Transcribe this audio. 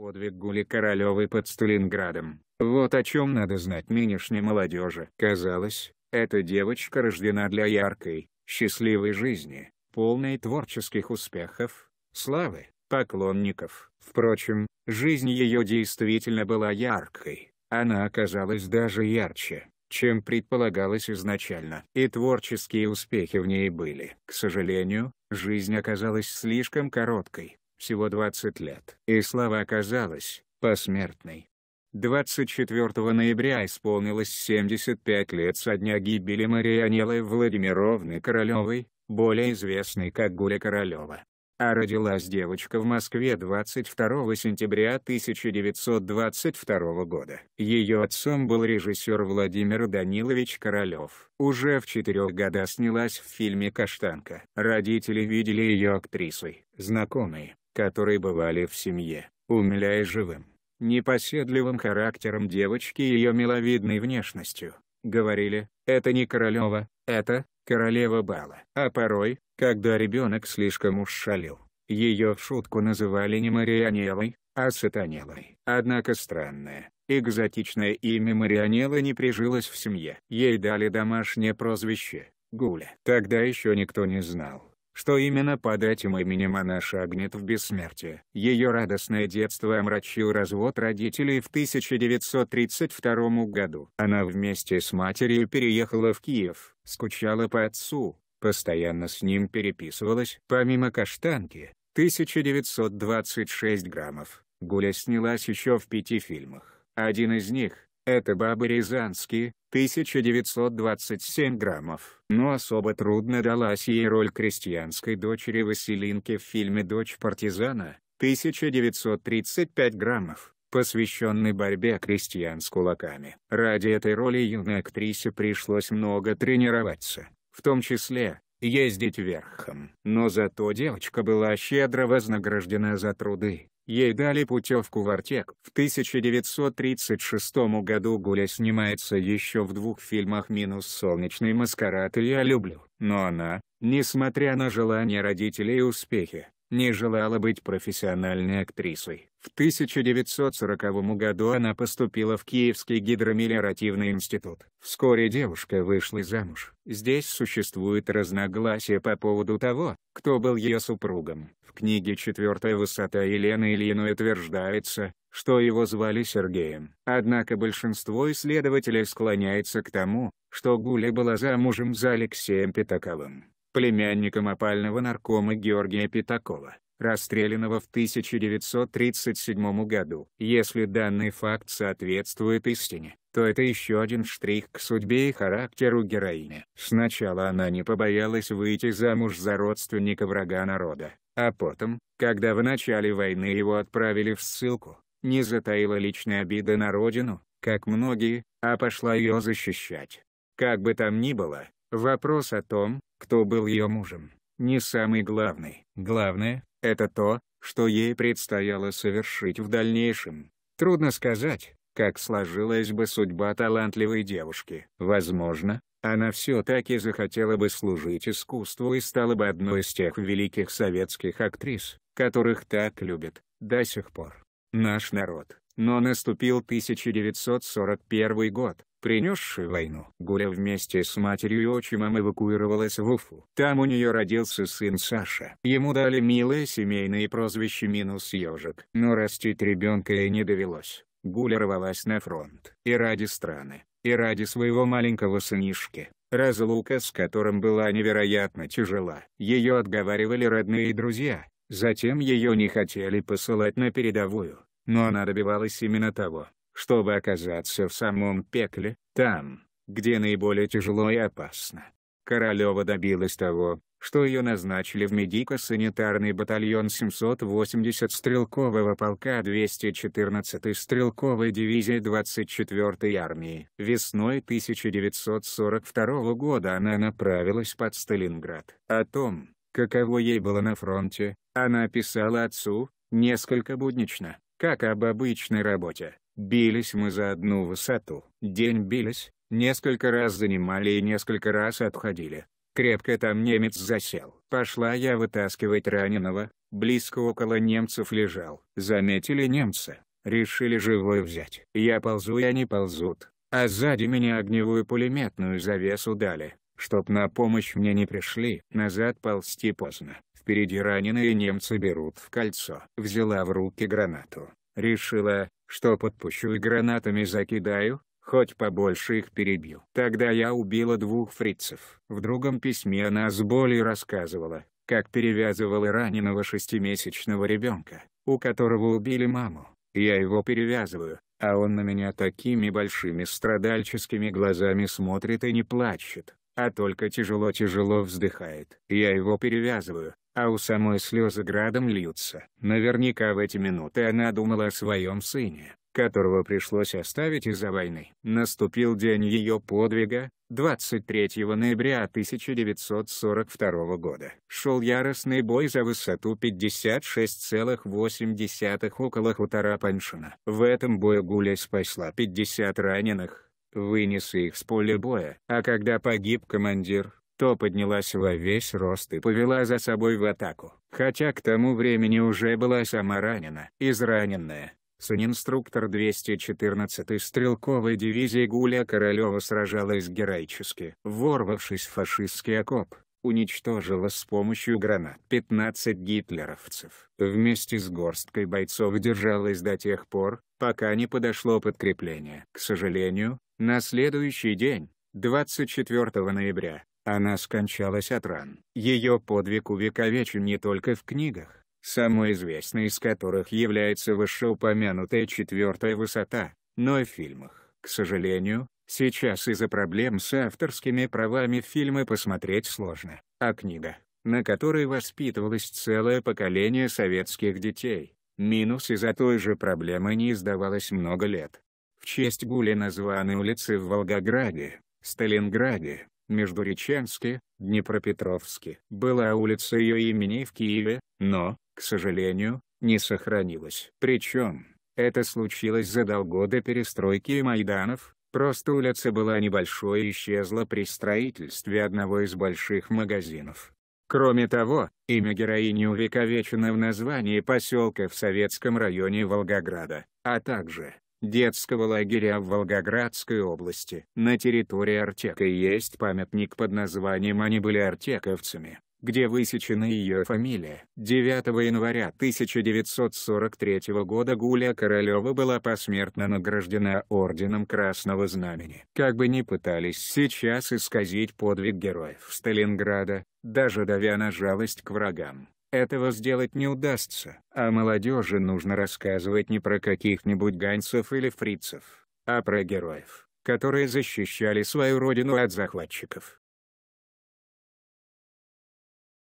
подвиг Гули Королевой под Сталинградом. Вот о чем надо знать нынешней молодежи. Казалось, эта девочка рождена для яркой, счастливой жизни, полной творческих успехов, славы, поклонников. Впрочем, жизнь ее действительно была яркой, она оказалась даже ярче, чем предполагалось изначально. И творческие успехи в ней были. К сожалению, жизнь оказалась слишком короткой всего 20 лет. И слава оказалась посмертной. 24 ноября исполнилось 75 лет со дня гибели Марии Владимировны Королевой, более известной как Гуля Королева. А родилась девочка в Москве 22 сентября 1922 года. Ее отцом был режиссер Владимир Данилович Королев. Уже в четырех годах снялась в фильме «Каштанка». Родители видели ее актрисой, знакомые которые бывали в семье, умиляя живым, непоседливым характером девочки и ее миловидной внешностью. Говорили, это не королева, это королева бала. А порой, когда ребенок слишком уж шалил, ее в шутку называли не Марианелой, а Сатанелой. Однако странное, экзотичное имя Марианелла не прижилось в семье. Ей дали домашнее прозвище – Гуля. Тогда еще никто не знал, что именно под этим именем она шагнет в бессмертие. Ее радостное детство омрачил развод родителей в 1932 году. Она вместе с матерью переехала в Киев, скучала по отцу, постоянно с ним переписывалась. Помимо каштанки, 1926 граммов, Гуля снялась еще в пяти фильмах. Один из них, это бабы рязанские, 1927 граммов. Но особо трудно далась ей роль крестьянской дочери Василинки в фильме «Дочь партизана», 1935 граммов посвященный борьбе крестьян с кулаками. Ради этой роли юной актрисе пришлось много тренироваться, в том числе, ездить верхом. Но зато девочка была щедро вознаграждена за труды. Ей дали путевку в Артек. В 1936 году Гуля снимается еще в двух фильмах минус «Солнечный маскарад» и «Я люблю». Но она, несмотря на желание родителей и успехи, не желала быть профессиональной актрисой. В 1940 году она поступила в Киевский гидромелиоративный институт. Вскоре девушка вышла замуж. Здесь существует разногласие по поводу того, кто был ее супругом. В книге «Четвертая высота» Елены Ильиной утверждается, что его звали Сергеем. Однако большинство исследователей склоняется к тому, что Гуля была замужем за Алексеем Пятаковым племянником опального наркома Георгия Пятакова, расстрелянного в 1937 году. Если данный факт соответствует истине, то это еще один штрих к судьбе и характеру героини. Сначала она не побоялась выйти замуж за родственника врага народа, а потом, когда в начале войны его отправили в ссылку, не затаила личной обиды на родину, как многие, а пошла ее защищать. Как бы там ни было, Вопрос о том, кто был ее мужем, не самый главный. Главное, это то, что ей предстояло совершить в дальнейшем. Трудно сказать, как сложилась бы судьба талантливой девушки. Возможно, она все-таки захотела бы служить искусству и стала бы одной из тех великих советских актрис, которых так любят, до сих пор, наш народ. Но наступил 1941 год, принесший войну. Гуля вместе с матерью и отчимом эвакуировалась в Уфу. Там у нее родился сын Саша. Ему дали милое семейное прозвище «Минус ежик». Но растить ребенка ей не довелось. Гуля рвалась на фронт. И ради страны, и ради своего маленького сынишки. Разлука с которым была невероятно тяжела. Ее отговаривали родные и друзья. Затем ее не хотели посылать на передовую. Но она добивалась именно того, чтобы оказаться в самом пекле, там, где наиболее тяжело и опасно. Королева добилась того, что ее назначили в медико-санитарный батальон 780 стрелкового полка 214 стрелковой дивизии 24-й армии. Весной 1942 года она направилась под Сталинград. О том, каково ей было на фронте, она писала отцу, несколько буднично, как об обычной работе. Бились мы за одну высоту. День бились, несколько раз занимали и несколько раз отходили. Крепко там немец засел. Пошла я вытаскивать раненого, близко около немцев лежал. Заметили немца, решили живой взять. Я ползу и они ползут, а сзади меня огневую пулеметную завесу дали, чтоб на помощь мне не пришли. Назад ползти поздно, впереди раненые немцы берут в кольцо. Взяла в руки гранату, Решила, что подпущу и гранатами закидаю, хоть побольше их перебью. Тогда я убила двух фрицев. В другом письме она с болью рассказывала, как перевязывала раненого шестимесячного ребенка, у которого убили маму. Я его перевязываю, а он на меня такими большими страдальческими глазами смотрит и не плачет, а только тяжело-тяжело вздыхает. Я его перевязываю, а у самой слезы градом льются. Наверняка в эти минуты она думала о своем сыне, которого пришлось оставить из-за войны. Наступил день ее подвига, 23 ноября 1942 года. Шел яростный бой за высоту 56,8 около хутора Паншина. В этом бою Гуля спасла 50 раненых, вынес их с поля боя, а когда погиб командир, то поднялась во весь рост и повела за собой в атаку. Хотя к тому времени уже была сама ранена. Израненная, Сунинструктор 214-й стрелковой дивизии Гуля Королева сражалась героически. Ворвавшись в фашистский окоп, уничтожила с помощью гранат 15 гитлеровцев. Вместе с горсткой бойцов держалась до тех пор, пока не подошло подкрепление. К сожалению, на следующий день, 24 ноября, она скончалась от ран. Ее подвиг увековечен не только в книгах, самой известной из которых является вышеупомянутая «Четвертая высота», но и в фильмах. К сожалению, сейчас из-за проблем с авторскими правами фильмы посмотреть сложно, а книга, на которой воспитывалось целое поколение советских детей, минус из-за той же проблемы не издавалась много лет. В честь Гули названы улицы в Волгограде, Сталинграде, Междуреченске, Днепропетровске. Была улица ее имени в Киеве, но, к сожалению, не сохранилась. Причем, это случилось за долго перестройки и Майданов, просто улица была небольшой и исчезла при строительстве одного из больших магазинов. Кроме того, имя героини увековечено в названии поселка в советском районе Волгограда, а также, детского лагеря в Волгоградской области. На территории Артека есть памятник под названием «Они были артековцами», где высечена ее фамилия. 9 января 1943 года Гуля Королева была посмертно награждена Орденом Красного Знамени. Как бы ни пытались сейчас исказить подвиг героев Сталинграда, даже давя на жалость к врагам, этого сделать не удастся. А молодежи нужно рассказывать не про каких-нибудь ганцев или фрицев, а про героев, которые защищали свою родину от захватчиков.